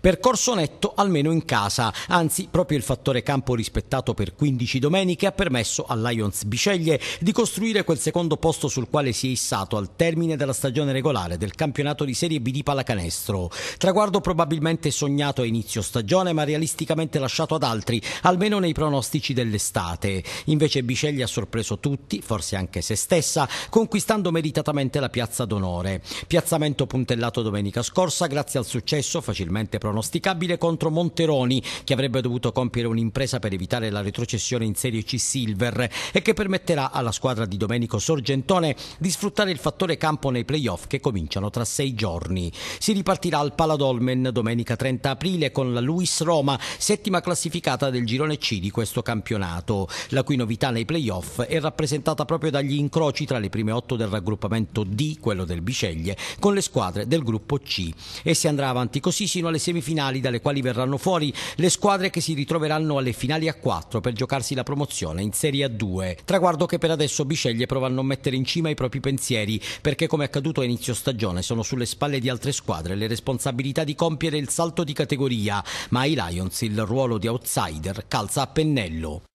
Percorso netto almeno in casa, anzi proprio il fattore campo rispettato per 15 domeniche ha permesso al Lions Biceglie di costruire quel secondo posto sul quale si è issato al termine della stagione regolare del campionato di Serie B di pallacanestro. Traguardo probabilmente sognato a inizio stagione ma realisticamente lasciato ad altri, almeno nei pronostici dell'estate. Invece Biceglie ha sorpreso tutti, forse anche se stessa, conquistando meritatamente la piazza d'onore. Piazzamento puntellato domenica scorsa grazie al successo facilmente pronosticato pronosticabile contro Monteroni che avrebbe dovuto compiere un'impresa per evitare la retrocessione in Serie C Silver e che permetterà alla squadra di Domenico Sorgentone di sfruttare il fattore campo nei playoff che cominciano tra sei giorni. Si ripartirà al Paladolmen domenica 30 aprile con la Luis Roma, settima classificata del girone C di questo campionato, la cui novità nei playoff è rappresentata proprio dagli incroci tra le prime otto del raggruppamento D, quello del Biceglie, con le squadre del gruppo C e si andrà avanti così sino alle semifinali semifinali dalle quali verranno fuori le squadre che si ritroveranno alle finali a 4 per giocarsi la promozione in Serie A2. Traguardo che per adesso Bisceglie prova a non mettere in cima i propri pensieri perché come accaduto a inizio stagione sono sulle spalle di altre squadre le responsabilità di compiere il salto di categoria, ma ai Lions il ruolo di outsider calza a pennello.